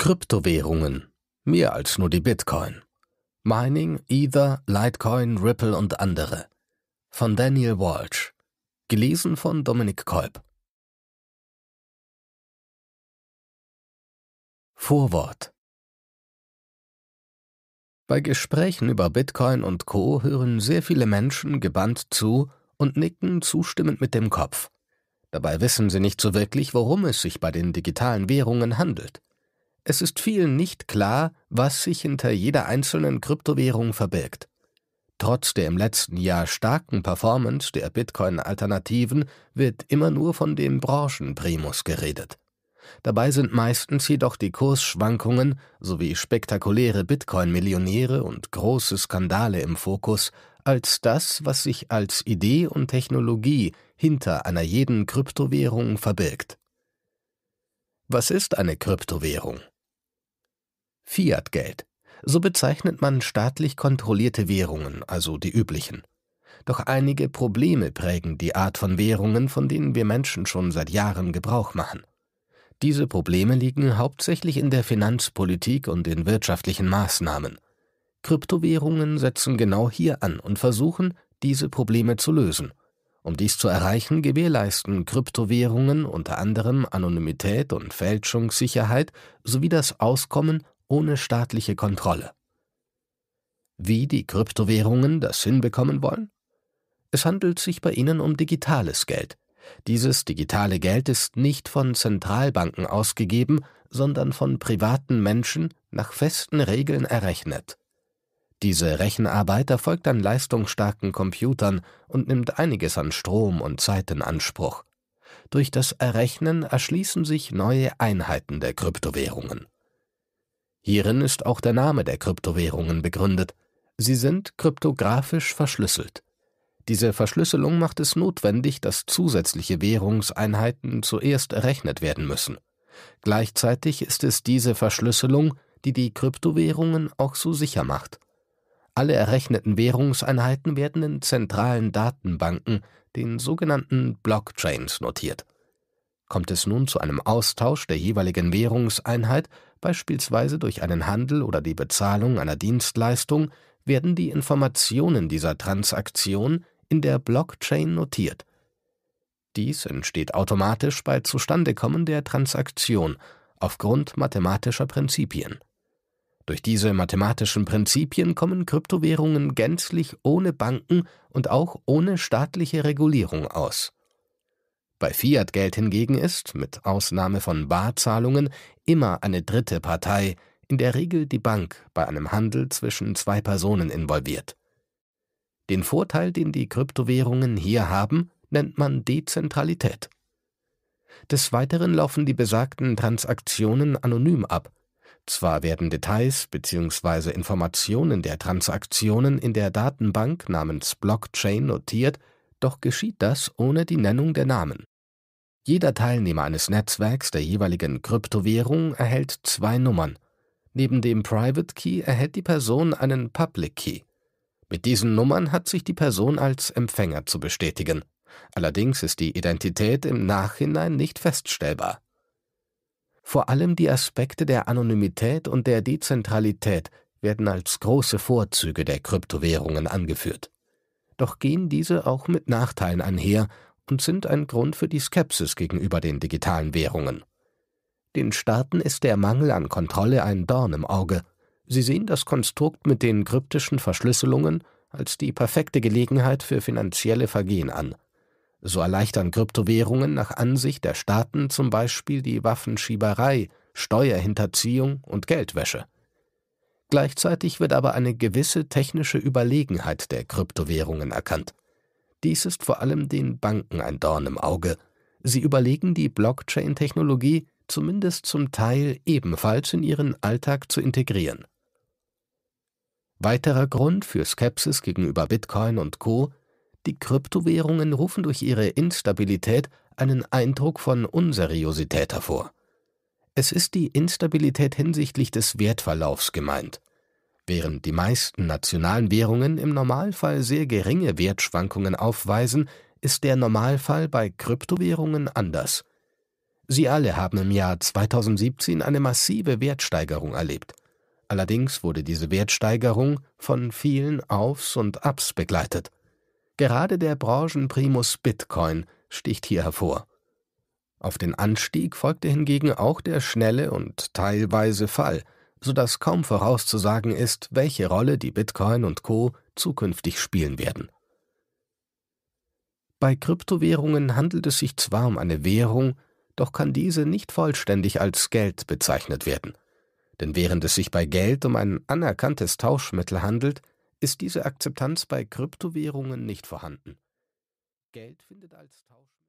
Kryptowährungen. Mehr als nur die Bitcoin. Mining, Ether, Litecoin, Ripple und andere. Von Daniel Walsh. Gelesen von Dominik Kolb. Vorwort. Bei Gesprächen über Bitcoin und Co hören sehr viele Menschen gebannt zu und nicken zustimmend mit dem Kopf. Dabei wissen sie nicht so wirklich, worum es sich bei den digitalen Währungen handelt. Es ist vielen nicht klar, was sich hinter jeder einzelnen Kryptowährung verbirgt. Trotz der im letzten Jahr starken Performance der Bitcoin-Alternativen wird immer nur von dem Branchenprimus geredet. Dabei sind meistens jedoch die Kursschwankungen sowie spektakuläre Bitcoin-Millionäre und große Skandale im Fokus als das, was sich als Idee und Technologie hinter einer jeden Kryptowährung verbirgt. Was ist eine Kryptowährung? Fiatgeld. So bezeichnet man staatlich kontrollierte Währungen, also die üblichen. Doch einige Probleme prägen die Art von Währungen, von denen wir Menschen schon seit Jahren Gebrauch machen. Diese Probleme liegen hauptsächlich in der Finanzpolitik und in wirtschaftlichen Maßnahmen. Kryptowährungen setzen genau hier an und versuchen, diese Probleme zu lösen. Um dies zu erreichen, gewährleisten Kryptowährungen unter anderem Anonymität und Fälschungssicherheit sowie das Auskommen ohne staatliche Kontrolle. Wie die Kryptowährungen das hinbekommen wollen? Es handelt sich bei ihnen um digitales Geld. Dieses digitale Geld ist nicht von Zentralbanken ausgegeben, sondern von privaten Menschen nach festen Regeln errechnet. Diese Rechenarbeit erfolgt an leistungsstarken Computern und nimmt einiges an Strom und Zeit in Anspruch. Durch das Errechnen erschließen sich neue Einheiten der Kryptowährungen. Hierin ist auch der Name der Kryptowährungen begründet. Sie sind kryptografisch verschlüsselt. Diese Verschlüsselung macht es notwendig, dass zusätzliche Währungseinheiten zuerst errechnet werden müssen. Gleichzeitig ist es diese Verschlüsselung, die die Kryptowährungen auch so sicher macht. Alle errechneten Währungseinheiten werden in zentralen Datenbanken, den sogenannten Blockchains, notiert. Kommt es nun zu einem Austausch der jeweiligen Währungseinheit, beispielsweise durch einen Handel oder die Bezahlung einer Dienstleistung, werden die Informationen dieser Transaktion in der Blockchain notiert. Dies entsteht automatisch bei Zustandekommen der Transaktion aufgrund mathematischer Prinzipien. Durch diese mathematischen Prinzipien kommen Kryptowährungen gänzlich ohne Banken und auch ohne staatliche Regulierung aus. Bei Fiat-Geld hingegen ist, mit Ausnahme von Barzahlungen, immer eine dritte Partei, in der Regel die Bank, bei einem Handel zwischen zwei Personen involviert. Den Vorteil, den die Kryptowährungen hier haben, nennt man Dezentralität. Des Weiteren laufen die besagten Transaktionen anonym ab zwar werden Details bzw. Informationen der Transaktionen in der Datenbank namens Blockchain notiert, doch geschieht das ohne die Nennung der Namen. Jeder Teilnehmer eines Netzwerks der jeweiligen Kryptowährung erhält zwei Nummern. Neben dem Private Key erhält die Person einen Public Key. Mit diesen Nummern hat sich die Person als Empfänger zu bestätigen. Allerdings ist die Identität im Nachhinein nicht feststellbar. Vor allem die Aspekte der Anonymität und der Dezentralität werden als große Vorzüge der Kryptowährungen angeführt. Doch gehen diese auch mit Nachteilen einher und sind ein Grund für die Skepsis gegenüber den digitalen Währungen. Den Staaten ist der Mangel an Kontrolle ein Dorn im Auge. Sie sehen das Konstrukt mit den kryptischen Verschlüsselungen als die perfekte Gelegenheit für finanzielle Vergehen an. So erleichtern Kryptowährungen nach Ansicht der Staaten zum Beispiel die Waffenschieberei, Steuerhinterziehung und Geldwäsche. Gleichzeitig wird aber eine gewisse technische Überlegenheit der Kryptowährungen erkannt. Dies ist vor allem den Banken ein Dorn im Auge. Sie überlegen die Blockchain-Technologie zumindest zum Teil ebenfalls in ihren Alltag zu integrieren. Weiterer Grund für Skepsis gegenüber Bitcoin und Co die Kryptowährungen rufen durch ihre Instabilität einen Eindruck von Unseriosität hervor. Es ist die Instabilität hinsichtlich des Wertverlaufs gemeint. Während die meisten nationalen Währungen im Normalfall sehr geringe Wertschwankungen aufweisen, ist der Normalfall bei Kryptowährungen anders. Sie alle haben im Jahr 2017 eine massive Wertsteigerung erlebt. Allerdings wurde diese Wertsteigerung von vielen Aufs und Abs begleitet. Gerade der Branchenprimus Bitcoin sticht hier hervor. Auf den Anstieg folgte hingegen auch der schnelle und teilweise Fall, sodass kaum vorauszusagen ist, welche Rolle die Bitcoin und Co. zukünftig spielen werden. Bei Kryptowährungen handelt es sich zwar um eine Währung, doch kann diese nicht vollständig als Geld bezeichnet werden. Denn während es sich bei Geld um ein anerkanntes Tauschmittel handelt, ist diese Akzeptanz bei Kryptowährungen nicht vorhanden. Geld findet als Tausch